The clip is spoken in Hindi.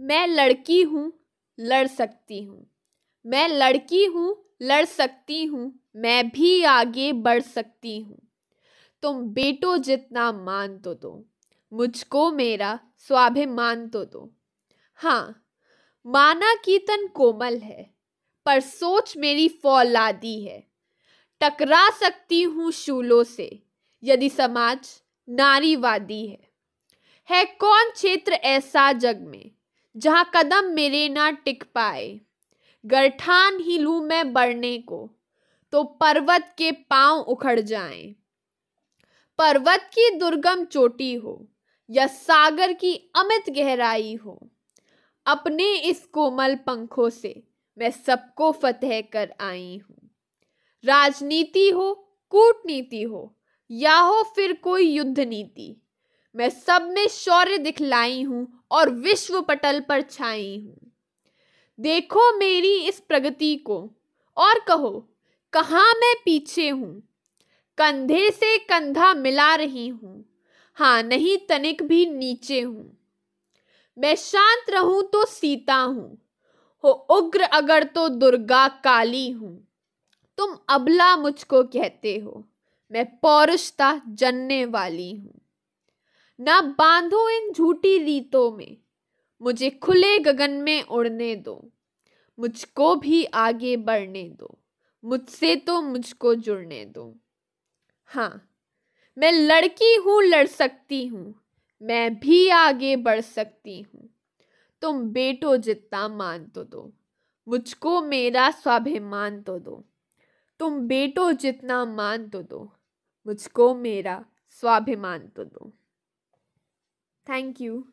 मैं लड़की हूँ लड़ सकती हूँ मैं लड़की हूँ लड़ सकती हूँ मैं भी आगे बढ़ सकती हूँ तुम बेटो जितना मान तो दो मुझको मेरा स्वाभिमान तो दो हाँ माना की तन कोमल है पर सोच मेरी फौलादी है टकरा सकती हूँ शूलों से यदि समाज नारीवादी है है कौन क्षेत्र ऐसा जग में जहाँ कदम मेरे ना टिक पाए गरठान ही लूँ मैं बढ़ने को तो पर्वत के पांव उखड़ जाएं पर्वत की दुर्गम चोटी हो या सागर की अमित गहराई हो अपने इस कोमल पंखों से मैं सबको फतेह कर आई हूँ राजनीति हो कूटनीति हो या हो फिर कोई युद्ध नीति मैं सब में शौर्य दिखलाई हूँ और विश्व पटल पर छाई हूँ देखो मेरी इस प्रगति को और कहो कहाँ मैं पीछे हूँ कंधे से कंधा मिला रही हूँ हाँ नहीं तनिक भी नीचे हूँ मैं शांत रहूं तो सीता हूँ हो उग्र अगर तो दुर्गा काली हूँ तुम अबला मुझको कहते हो मैं पौरुषता जनने वाली हूँ ना बांधो इन झूठी रीतों में मुझे खुले गगन में उड़ने दो मुझको भी आगे बढ़ने दो मुझसे तो मुझको जुड़ने दो हाँ मैं लड़की हूँ लड़ सकती हूँ मैं भी आगे बढ़ सकती हूँ तुम बेटो जितना मान तो दो मुझको मेरा स्वाभिमान तो दो तुम बेटो जितना मान तो दो मुझको मेरा स्वाभिमान तो दो Thank you.